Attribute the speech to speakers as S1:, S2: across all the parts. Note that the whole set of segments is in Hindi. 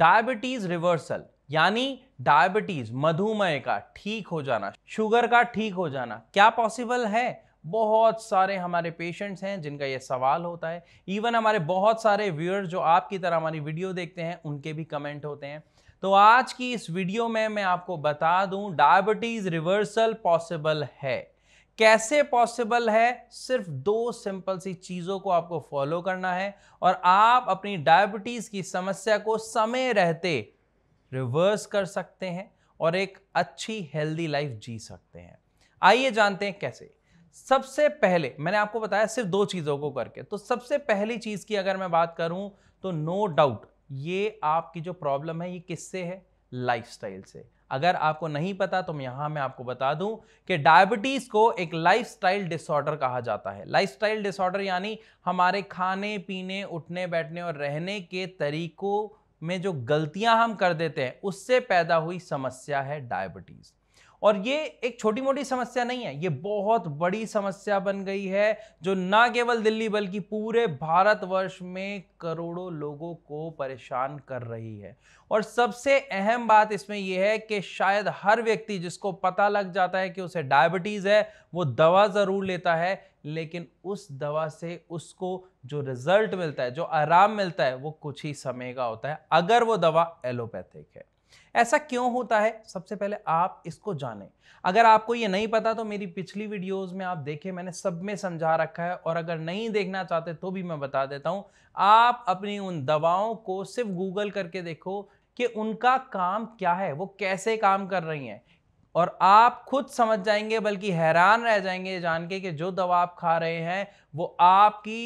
S1: डायबिटीज रिवर्सल यानी डायबिटीज मधुमेह का ठीक हो जाना शुगर का ठीक हो जाना क्या पॉसिबल है बहुत सारे हमारे पेशेंट्स हैं जिनका ये सवाल होता है इवन हमारे बहुत सारे व्यूअर्स जो आपकी तरह हमारी वीडियो देखते हैं उनके भी कमेंट होते हैं तो आज की इस वीडियो में मैं आपको बता दूं डायबिटीज रिवर्सल पॉसिबल है कैसे पॉसिबल है सिर्फ दो सिंपल सी चीज़ों को आपको फॉलो करना है और आप अपनी डायबिटीज़ की समस्या को समय रहते रिवर्स कर सकते हैं और एक अच्छी हेल्दी लाइफ जी सकते हैं आइए जानते हैं कैसे सबसे पहले मैंने आपको बताया सिर्फ दो चीज़ों को करके तो सबसे पहली चीज़ की अगर मैं बात करूं तो नो no डाउट ये आपकी जो प्रॉब्लम है ये किससे है लाइफस्टाइल से अगर आपको नहीं पता तो मैं यहाँ मैं आपको बता दूं कि डायबिटीज़ को एक लाइफस्टाइल डिसऑर्डर कहा जाता है लाइफस्टाइल डिसऑर्डर यानी हमारे खाने पीने उठने बैठने और रहने के तरीकों में जो गलतियां हम कर देते हैं उससे पैदा हुई समस्या है डायबिटीज़ और ये एक छोटी मोटी समस्या नहीं है ये बहुत बड़ी समस्या बन गई है जो ना केवल दिल्ली बल्कि पूरे भारतवर्ष में करोड़ों लोगों को परेशान कर रही है और सबसे अहम बात इसमें यह है कि शायद हर व्यक्ति जिसको पता लग जाता है कि उसे डायबिटीज़ है वो दवा ज़रूर लेता है लेकिन उस दवा से उसको जो रिजल्ट मिलता है जो आराम मिलता है वो कुछ ही समय का होता है अगर वो दवा एलोपैथिक है ऐसा क्यों होता है सबसे पहले आप इसको जानें अगर आपको ये नहीं पता तो मेरी पिछली वीडियोस में आप देखें मैंने सब में समझा रखा है और अगर नहीं देखना चाहते तो भी मैं बता देता हूँ आप अपनी उन दवाओं को सिर्फ गूगल करके देखो कि उनका काम क्या है वो कैसे काम कर रही हैं और आप खुद समझ जाएंगे बल्कि हैरान रह जाएंगे जान के कि जो दवा आप खा रहे हैं वो आपकी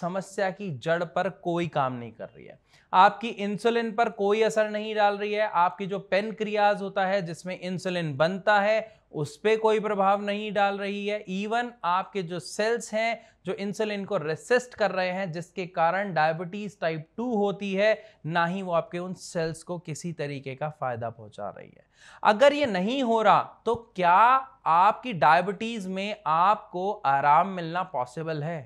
S1: समस्या की जड़ पर कोई काम नहीं कर रही है आपकी इंसुलिन पर कोई असर नहीं डाल रही है आपकी जो पेन क्रियाज होता है जिसमें इंसुलिन बनता है उस पर कोई प्रभाव नहीं डाल रही है इवन आपके जो सेल्स हैं जो इंसुलिन को रेसिस्ट कर रहे हैं जिसके कारण डायबिटीज़ टाइप टू होती है ना ही वो आपके उन सेल्स को किसी तरीके का फ़ायदा पहुंचा रही है अगर ये नहीं हो रहा तो क्या आपकी डायबिटीज़ में आपको आराम मिलना पॉसिबल है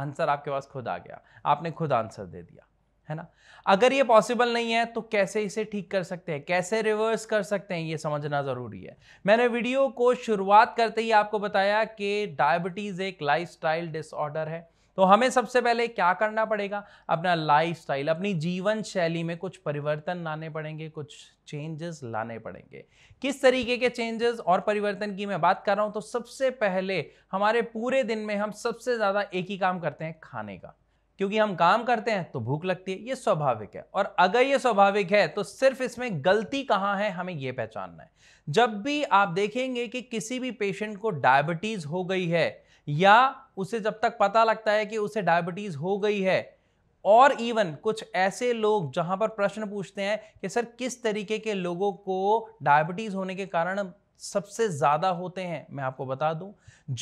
S1: आंसर आपके पास खुद आ गया आपने खुद आंसर दे दिया है ना अगर ये पॉसिबल नहीं है तो कैसे इसे ठीक कर सकते हैं कैसे रिवर्स कर सकते हैं ये समझना ज़रूरी है मैंने वीडियो को शुरुआत करते ही आपको बताया कि डायबिटीज़ एक लाइफस्टाइल डिसऑर्डर है तो हमें सबसे पहले क्या करना पड़ेगा अपना लाइफ अपनी जीवन शैली में कुछ परिवर्तन लाने पड़ेंगे कुछ चेंजेस लाने पड़ेंगे किस तरीके के चेंजेस और परिवर्तन की मैं बात कर रहा हूं तो सबसे पहले हमारे पूरे दिन में हम सबसे ज़्यादा एक ही काम करते हैं खाने का क्योंकि हम काम करते हैं तो भूख लगती है ये स्वाभाविक है और अगर ये स्वाभाविक है तो सिर्फ इसमें गलती कहाँ है हमें ये पहचानना है जब भी आप देखेंगे कि किसी भी पेशेंट को डायबिटीज़ हो गई है या उसे जब तक पता लगता है कि उसे डायबिटीज़ हो गई है और इवन कुछ ऐसे लोग जहां पर प्रश्न पूछते हैं कि सर किस तरीके के लोगों को डायबिटीज़ होने के कारण सबसे ज़्यादा होते हैं मैं आपको बता दूं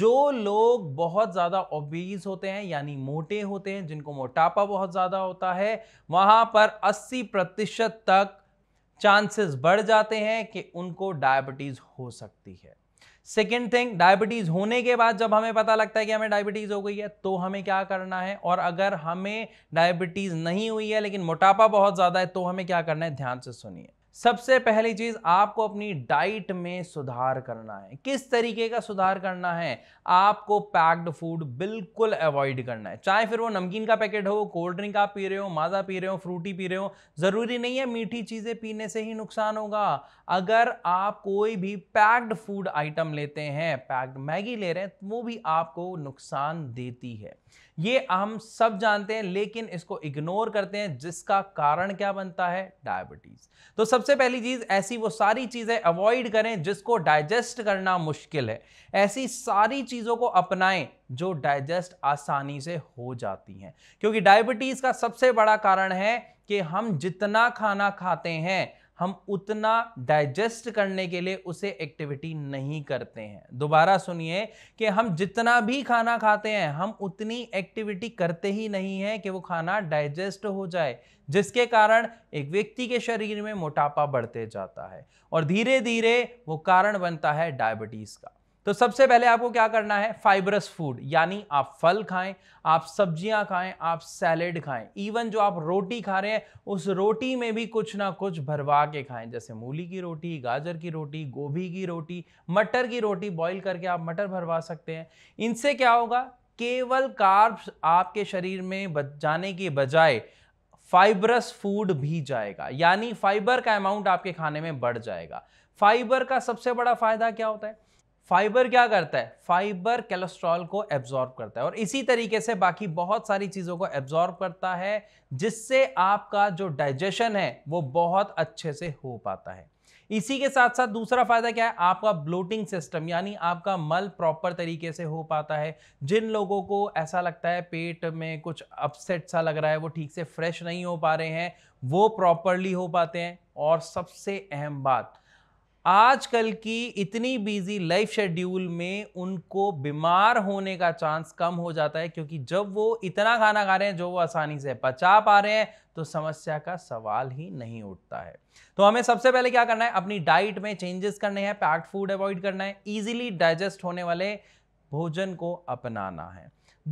S1: जो लोग बहुत ज़्यादा ओबीज होते हैं यानी मोटे होते हैं जिनको मोटापा बहुत ज़्यादा होता है वहां पर 80 प्रतिशत तक चांसेस बढ़ जाते हैं कि उनको डायबिटीज़ हो सकती है सेकेंड थिंग डायबिटीज होने के बाद जब हमें पता लगता है कि हमें डायबिटीज हो गई है तो हमें क्या करना है और अगर हमें डायबिटीज नहीं हुई है लेकिन मोटापा बहुत ज्यादा है तो हमें क्या करना है ध्यान से सुनिए सबसे पहली चीज आपको अपनी डाइट में सुधार करना है किस तरीके का सुधार करना है आपको पैक्ड फूड बिल्कुल अवॉइड करना है चाहे फिर वो नमकीन का पैकेट हो कोल्ड ड्रिंक आप पी रहे हो माजा पी रहे हो फ्रूटी पी रहे हो जरूरी नहीं है मीठी चीजें पीने से ही नुकसान होगा अगर आप कोई भी पैक्ड फूड आइटम लेते हैं पैक्ड मैगी ले रहे हैं तो वो भी आपको नुकसान देती है ये हम सब जानते हैं लेकिन इसको इग्नोर करते हैं जिसका कारण क्या बनता है डायबिटीज तो सबसे सबसे पहली चीज़ ऐसी वो सारी चीज़ें अवॉइड करें जिसको डाइजेस्ट करना मुश्किल है ऐसी सारी चीज़ों को अपनाएं जो डाइजेस्ट आसानी से हो जाती हैं क्योंकि डायबिटीज़ का सबसे बड़ा कारण है कि हम जितना खाना खाते हैं हम उतना डाइजेस्ट करने के लिए उसे एक्टिविटी नहीं करते हैं दोबारा सुनिए कि हम जितना भी खाना खाते हैं हम उतनी एक्टिविटी करते ही नहीं हैं कि वो खाना डाइजेस्ट हो जाए जिसके कारण एक व्यक्ति के शरीर में मोटापा बढ़ते जाता है और धीरे धीरे वो कारण बनता है डायबिटीज़ का तो सबसे पहले आपको क्या करना है फाइबरस फूड यानी आप फल खाएं आप सब्जियां खाएं आप सैलेड खाएं इवन जो आप रोटी खा रहे हैं उस रोटी में भी कुछ ना कुछ भरवा के खाएं जैसे मूली की रोटी गाजर की रोटी गोभी की रोटी मटर की रोटी बॉईल करके आप मटर भरवा सकते हैं इनसे क्या होगा केवल कार्ब्स आपके शरीर में जाने के बजाय फाइबरस फूड भी जाएगा यानी फाइबर का अमाउंट आपके खाने में बढ़ जाएगा फाइबर का सबसे बड़ा फायदा क्या होता है फाइबर क्या करता है फाइबर कोलेस्ट्रॉल को एब्जॉर्ब करता है और इसी तरीके से बाकी बहुत सारी चीज़ों को एब्जॉर्ब करता है जिससे आपका जो डाइजेशन है वो बहुत अच्छे से हो पाता है इसी के साथ साथ दूसरा फायदा क्या है आपका ब्लोटिंग सिस्टम यानी आपका मल प्रॉपर तरीके से हो पाता है जिन लोगों को ऐसा लगता है पेट में कुछ अपसेट सा लग रहा है वो ठीक से फ्रेश नहीं हो पा रहे हैं वो प्रॉपरली हो पाते हैं और सबसे अहम बात आजकल की इतनी बिजी लाइफ शेड्यूल में उनको बीमार होने का चांस कम हो जाता है क्योंकि जब वो इतना खाना खा रहे हैं जो वो आसानी से पचा पा रहे हैं तो समस्या का सवाल ही नहीं उठता है तो हमें सबसे पहले क्या करना है अपनी डाइट में चेंजेस करने हैं पैक्ड फूड अवॉइड करना है ईजिली डाइजेस्ट होने वाले भोजन को अपनाना है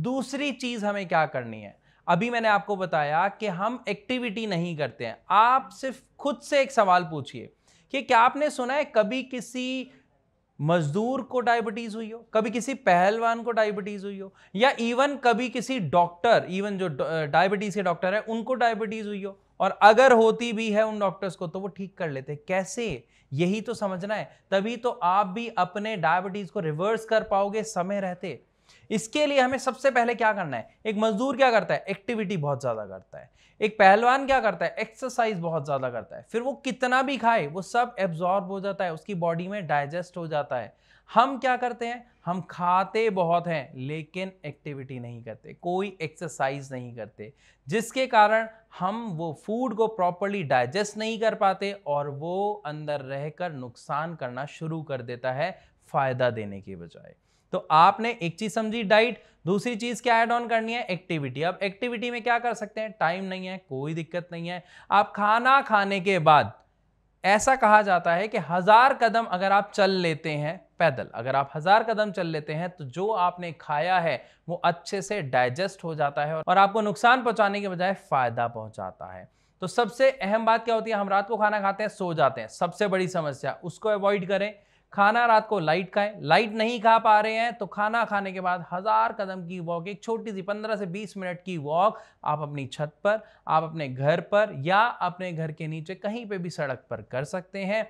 S1: दूसरी चीज़ हमें क्या करनी है अभी मैंने आपको बताया कि हम एक्टिविटी नहीं करते हैं आप सिर्फ खुद से एक सवाल पूछिए कि क्या आपने सुना है कभी किसी मजदूर को डायबिटीज हुई हो कभी किसी पहलवान को डायबिटीज हुई हो या इवन कभी किसी डॉक्टर इवन जो डायबिटीज के डॉक्टर है उनको डायबिटीज हुई हो और अगर होती भी है उन डॉक्टर्स को तो वो ठीक कर लेते हैं कैसे यही तो समझना है तभी तो आप भी अपने डायबिटीज को रिवर्स कर पाओगे समय रहते इसके लिए हमें सबसे पहले क्या करना है एक मजदूर क्या करता है एक्टिविटी बहुत ज़्यादा करता है एक पहलवान क्या करता है एक्सरसाइज बहुत ज़्यादा करता है फिर वो कितना भी खाए वो सब एब्जॉर्ब हो जाता है उसकी बॉडी में डाइजेस्ट हो जाता है हम क्या करते हैं हम खाते बहुत हैं लेकिन एक्टिविटी नहीं करते कोई एक्सरसाइज नहीं करते जिसके कारण हम वो फूड को प्रॉपरली डाइजेस्ट नहीं कर पाते और वो अंदर रहकर नुकसान करना शुरू कर देता है फ़ायदा देने के बजाय तो आपने एक चीज़ समझी डाइट दूसरी चीज़ क्या एड ऑन करनी है एक्टिविटी अब एक्टिविटी में क्या कर सकते हैं टाइम नहीं है कोई दिक्कत नहीं है आप खाना खाने के बाद ऐसा कहा जाता है कि हज़ार कदम अगर आप चल लेते हैं पैदल अगर आप हज़ार कदम चल लेते हैं तो जो आपने खाया है वो अच्छे से डाइजेस्ट हो जाता है और आपको नुकसान पहुंचाने के बजाय फ़ायदा पहुंचाता है तो सबसे अहम बात क्या होती है हम रात को खाना खाते हैं सो जाते हैं सबसे बड़ी समस्या उसको अवॉइड करें खाना रात को लाइट खाएं लाइट नहीं खा पा रहे हैं तो खाना खाने के बाद हज़ार कदम की वॉक एक छोटी सी पंद्रह से बीस मिनट की वॉक आप अपनी छत पर आप अपने घर पर या अपने घर के नीचे कहीं पे भी सड़क पर कर सकते हैं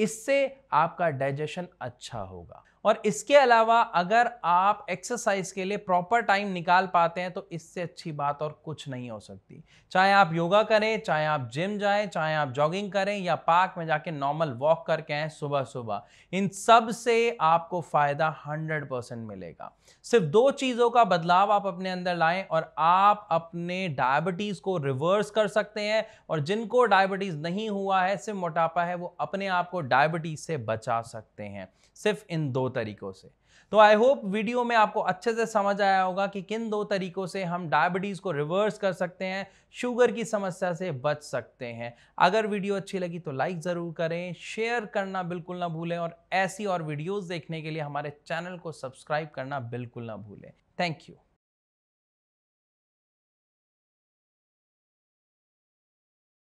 S1: इससे आपका डाइजेशन अच्छा होगा और इसके अलावा अगर आप एक्सरसाइज के लिए प्रॉपर टाइम निकाल पाते हैं तो इससे अच्छी बात और कुछ नहीं हो सकती चाहे आप योगा करें चाहे आप जिम जाएं चाहे आप जॉगिंग करें या पार्क में जाके नॉर्मल वॉक करके आए सुबह सुबह इन सब से आपको फ़ायदा हंड्रेड परसेंट मिलेगा सिर्फ दो चीज़ों का बदलाव आप अपने अंदर लाएं और आप अपने डायबिटीज़ को रिवर्स कर सकते हैं और जिनको डायबिटीज़ नहीं हुआ है सिर्फ मोटापा है वो अपने आप को डायबिटीज़ से बचा सकते हैं सिर्फ इन दो तरीक़ों से तो आई होप वीडियो में आपको अच्छे से समझ आया होगा कि किन दो तरीकों से हम डायबिटीज़ को रिवर्स कर सकते हैं शुगर की समस्या से बच सकते हैं अगर वीडियो अच्छी लगी तो लाइक ज़रूर करें शेयर करना बिल्कुल ना भूलें और ऐसी और वीडियोज़ देखने के लिए हमारे चैनल को सब्सक्राइब करना बिल्कुल ना भूलें थैंक यू